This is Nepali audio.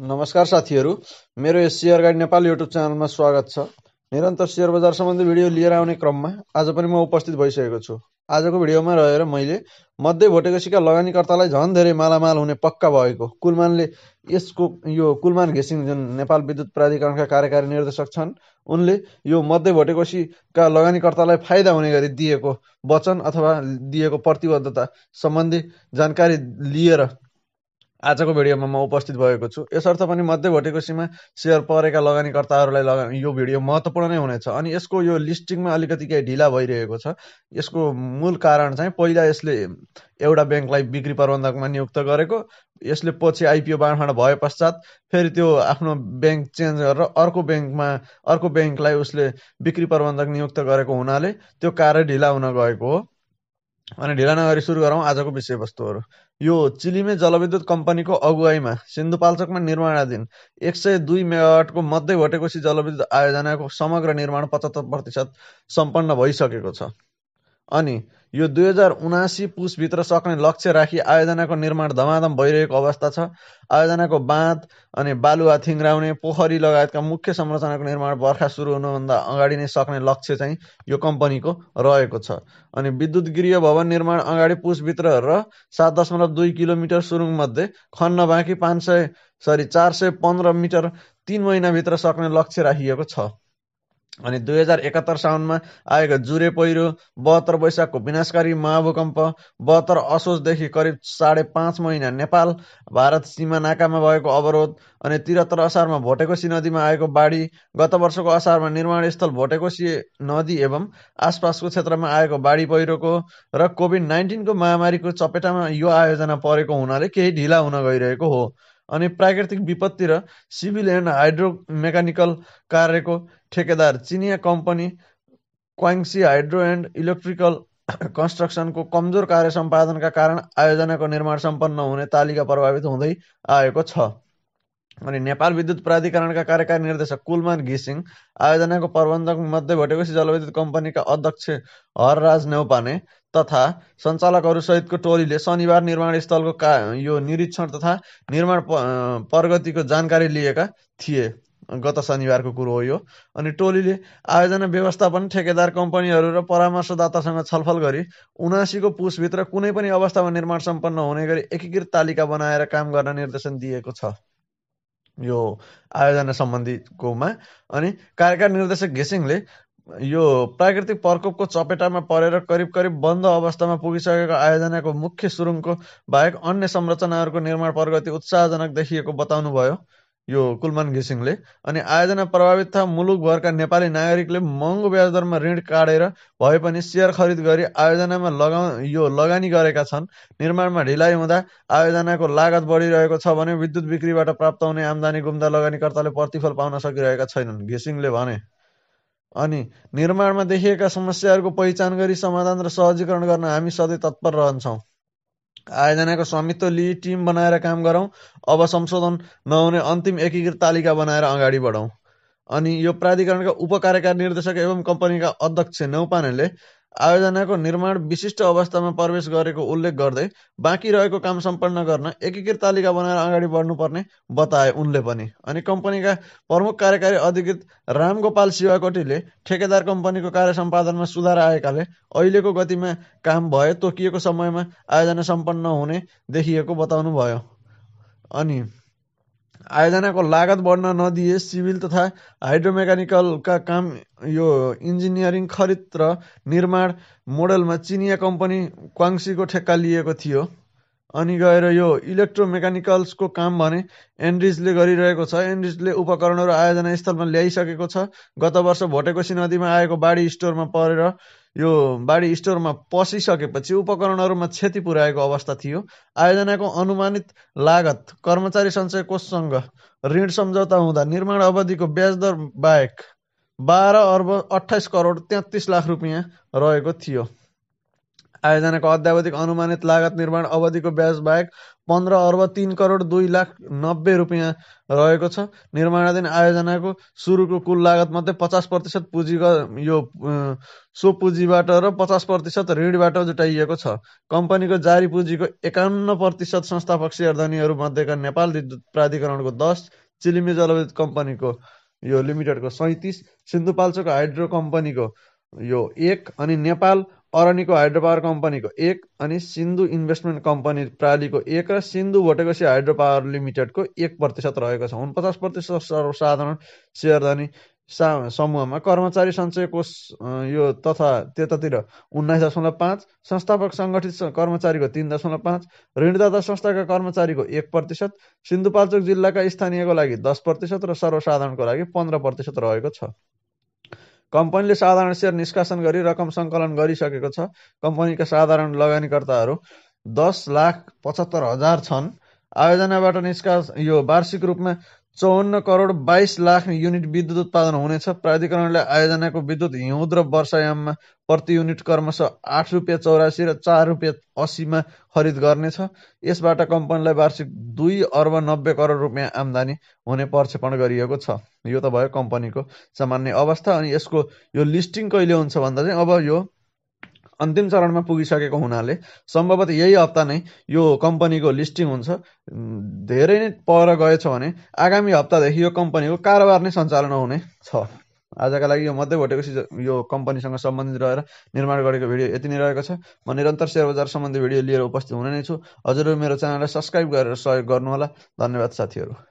नमस्कार साथीहरू मेरो यस सेयर गाइड नेपाल युट्युब च्यानलमा स्वागत छ निरन्तर सेयर बजार सम्बन्धी भिडियो लिएर आउने क्रममा आज पनि म उपस्थित भइसकेको छु आजको भिडियोमा रहेर मैले मध्य भोटेकोसीका लगानीकर्तालाई झन् धेरै मालामाल हुने पक्का भएको कुलमानले यसको यो कुलमान घेसिङ जुन नेपाल विद्युत प्राधिकरणका कार्यकारी निर्देशक छन् उनले यो मध्य भोटेकोसीका लगानीकर्तालाई फाइदा हुने गरी दिएको वचन अथवा दिएको प्रतिबद्धता सम्बन्धी जानकारी लिएर आजको भिडियोमा म उपस्थित भएको छु यसर्थ पनि मध्यभोटेको सीमा सेयर परेका लगानीकर्ताहरूलाई लगानी यो भिडियो महत्त्वपूर्ण नै हुनेछ अनि यसको यो लिस्टिङमा अलिकति केही ढिला भइरहेको छ यसको मूल कारण चाहिँ पहिला यसले एउटा ब्याङ्कलाई बिक्री प्रबन्धकमा नियुक्त गरेको यसले पछि आइपिओ बाँडफाँड भए पश्चात फेरि त्यो आफ्नो ब्याङ्क चेन्ज गरेर अर्को ब्याङ्कमा अर्को ब्याङ्कलाई उसले बिक्री प्रबन्धक नियुक्त गरेको हुनाले त्यो कार्य ढिला हुन गएको हो अनि ढिला नगरी सुरु गरौँ आजको विषयवस्तुहरू यो चिलिमे जलविद्युत कम्पनीको अगुवाईमा सिन्धुपाल्चोकमा निर्माणाधीन एक सय दुई मेगावाटको मध्ये भोटेकोसी जलविद्युत आयोजनाको समग्र निर्माण पचहत्तर प्रतिशत सम्पन्न भइसकेको छ अनि यो दुई हजार उनासी पुसभित्र सक्ने लक्ष्य राखी आयोजनाको निर्माण धमाधम भइरहेको अवस्था छ आयोजनाको बाँध अनि बालुवा थिङ्राउने पोखरी लगायतका मुख्य संरचनाको निर्माण बर्खा सुरु हुनुभन्दा अगाडि नै सक्ने लक्ष्य चाहिँ यो कम्पनीको रहेको छ अनि विद्युत गृह भवन निर्माण अगाडि पुसभित्र र सात दशमलव दुई किलोमिटर सुरुङमध्ये खन्न बाँकी पाँच सय सरी चार सय पन्ध्र मिटर तिन महिनाभित्र सक्ने लक्ष्य राखिएको छ अनि दुई हजार एकात्तर साउनमा आएको जुरे पहिरो बहत्तर वैशाखको विनाशकारी महाभूकम्प बहत्तर असोजदेखि करिब साढे पाँच महिना नेपाल भारत सीमा नाकामा भएको अवरोध अनि त्रिहत्तर असारमा भोटेकोसी नदीमा आएको बाढी गत वर्षको असारमा निर्माण निर्माणस्थल भोटेकोसी नदी एवं आसपासको क्षेत्रमा आएको बाढी पहिरोको र कोभिड नाइन्टिनको महामारीको चपेटामा यो आयोजना परेको हुनाले केही ढिला हुन गइरहेको हो अनि प्राकृतिक विपत्ति र सिभिल एन्ड हाइड्रो मेकानिकल कार्यको ठेकेदार चिनिया company Guangxi hydro and electrical कन्स्ट्रक्सनको कमजोर कार्य सम्पादनका कारण आयोजनाको निर्माण सम्पन्न हुने तालिका प्रभावित हुँदै आएको छ अनि नेपाल विद्युत प्राधिकरणका कार्यकारी निर्देशक कुलमान घिसिङ आयोजनाको प्रबन्धक मध्ये भटेपछि जलविद्युत कम्पनीका अध्यक्ष हरराज नेउपाने तथा सञ्चालकहरूसहितको टोलीले शनिबार निर्माण स्थलको का यो निरीक्षण तथा निर्माण प्रगतिको जानकारी लिएका थिए गत शनिबारको कुरो हो यो अनि टोलीले आयोजना व्यवस्थापन ठेकेदार कम्पनीहरू र परामर्शदातासँग छलफल गरी उनासीको पुसभित्र कुनै पनि अवस्थामा निर्माण सम्पन्न हुने गरी एकीकृत तालिका बनाएर काम गर्न निर्देशन दिएको छ यो आयोजना सम्बन्धीकोमा अनि कार्यकार निर्देशक घिसिङले यो प्राकृतिक प्रकोपको चपेटामा परेर करिब करिब बन्द अवस्थामा पुगिसकेको आयोजनाको मुख्य सुरुङको बाहेक अन्य संरचनाहरूको निर्माण प्रगति उत्साहजनक देखिएको बताउनुभयो यो कुलमान घिसिङले अनि आयोजना प्रभावित तथा मुलुकभरका नेपाली नागरिकले महँगो ब्याजदरमा ऋण काटेर भए पनि सेयर खरिद गरी आयोजनामा लगाउ यो लगानी गरेका छन् निर्माणमा ढिलाइ हुँदा आयोजनाको लागत बढिरहेको छ भने विद्युत बिक्रीबाट प्राप्त हुने आम्दानी गुम्दा लगानीकर्ताले प्रतिफल पाउन सकिरहेका छैनन् घिसिङले भने अनि निर्माणमा देखिएका समस्याहरूको पहिचान गरी समाधान र सहजीकरण गर्न हामी सधैँ तत्पर रहन्छौँ आयोजनाको स्वामित्व लिई टिम बनाएर काम गरौँ अब संशोधन नहुने अन्तिम एकीकृत तालिका बनाएर अगाडि बढौँ अनि यो प्राधिकरणका उपकार्यकारी निर्देशक एवं कम्पनीका अध्यक्ष नौपानेले आयोजनाको निर्माण विशिष्ट अवस्थामा प्रवेश गरेको उल्लेख गर्दै बाँकी रहेको काम सम्पन्न गर्न एकीकृत तालिका बनाएर अगाडि बढ्नुपर्ने बताए उनले पनि अनि कम्पनीका प्रमुख कार्यकारी अधिकृत रामगोपाल शिवाकोटीले ठेकेदार कम्पनीको कार्य सम्पादनमा सुधार आएकाले अहिलेको गतिमा काम भए तोकिएको समयमा आयोजना सम्पन्न हुने देखिएको बताउनुभयो अनि आयोजनाको लागत बढ्न नदिए सिभिल तथा हाइड्रोमेकानिकलका काम यो इन्जिनियरिङ खरिद र निर्माण मोडलमा चिनिया कम्पनी क्वाङ्सीको ठेक्का लिएको थियो अनि गएर यो इलेक्ट्रोमेकानिकल्सको काम भने एन्ड्रिजले गरिरहेको छ एन्ड्रिजले उपकरणहरू आयोजना स्थलमा ल्याइसकेको छ गत वर्ष भोटेकोसी नदीमा आएको बाढी स्टोरमा परेर यो बाढी स्टोरमा पसिसकेपछि उपकरणहरूमा क्षति पुर्याएको अवस्था थियो आयोजनाको अनुमानित लागत कर्मचारी सञ्चय कोषसँग ऋण सम्झौता हुँदा निर्माण अवधिको ब्याजदर बाहेक बाह्र अर्ब अठाइस करोड तेत्तिस लाख रुपियाँ रहेको थियो आयोजनाको अध्यावधिक अनुमानित लागत निर्माण अवधिको ब्याज बाहेक पन्ध्र अर्ब तिन करोड दुई लाख नब्बे रुपियाँ रहेको छ निर्माणाधीन आयोजनाको सुरुको कुल लागतमध्ये पचास प्रतिशत पुँजी यो सो पुँजीबाट र पचास प्रतिशत ऋणबाट जुटाइएको छ कम्पनीको जारी पुँजीको एकाउन्न प्रतिशत संस्थापक सेयरधनीहरू मध्येका नेपाल विद्युत प्राधिकरणको दस चिलिमी जलविद्युत कम्पनीको यो लिमिटेडको सैँतिस सिन्धुपाल्चोको हाइड्रो कम्पनीको यो एक अनि नेपाल हाइड्रो पावर कम्पनीको एक अनि सिन्धु इन्भेस्टमेन्ट कम्पनी प्रालीको एक र सिन्धु भोटेकोसी पावर लिमिटेडको एक प्रतिशत रहेको छ उनपचास प्रतिशत सर्वसाधारण सेयरधनी सा समूहमा कर्मचारी सञ्चय कोष यो तथा त्यतातिर उन्नाइस दशमलव पाँच संस्थापक सङ्गठित कर्मचारीको तिन दशमलव पाँच ऋणदाता संस्थाका कर्मचारीको एक प्रतिशत सिन्धुपाल्चोक जिल्लाका स्थानीयको लागि दस प्रतिशत र सर्वसाधारणको लागि पन्ध्र प्रतिशत रहेको छ कम्पनीले साधारण सेयर निष्कासन गरी रकम सङ्कलन गरिसकेको छ। कम्पनीका साधारण लगानीकर्ताहरू दस लाख पचहत्तर हजार छन्। आयोजनाबाट निष्कास यो वार्षिक रूपमा चौवन्न करोड बाइस लाख युनिट विद्युत उत्पादन हुनेछ। प्राधिकरणले आयोजनाको विद्युत हिउँद र वर्षायाममा प्रति युनिट क्रमशः आठ रुपियाँ चौरासी र चार रुपियाँ असीमा खरिद गर्नेछ। यसबाट कम्पनीलाई वार्षिक दुई अर्ब नब्बे करोड रुपियाँ आमदानी हुने प्रक्षेपण गरिएको छ। यो त भयो कम्पनीको सामान्य अवस्था अनि यसको यो लिस्टिङ कहिले हुन्छ भन्दा चाहिँ अब यो अन्तिम चरणमा पुगिसकेको हुनाले सम्भवतः यही हप्ता नै यो कम्पनीको लिस्टिङ हुन्छ धेरै नै पर गएछ भने आगामी हप्तादेखि यो कम्पनीको कारोबार नै सञ्चालन हुने छ आजका लागि यो मध्य घटेको सिज यो कम्पनीसँग सम्बन्धित रहेर निर्माण गरेको भिडियो यति नै रहेको छ म निरन्तर सेयर बजार सम्बन्धी भिडियो लिएर उपस्थित हुने नै छु हजुरहरू मेरो च्यानललाई सब्सक्राइब गरेर सहयोग गर्नुहोला धन्यवाद साथीहरू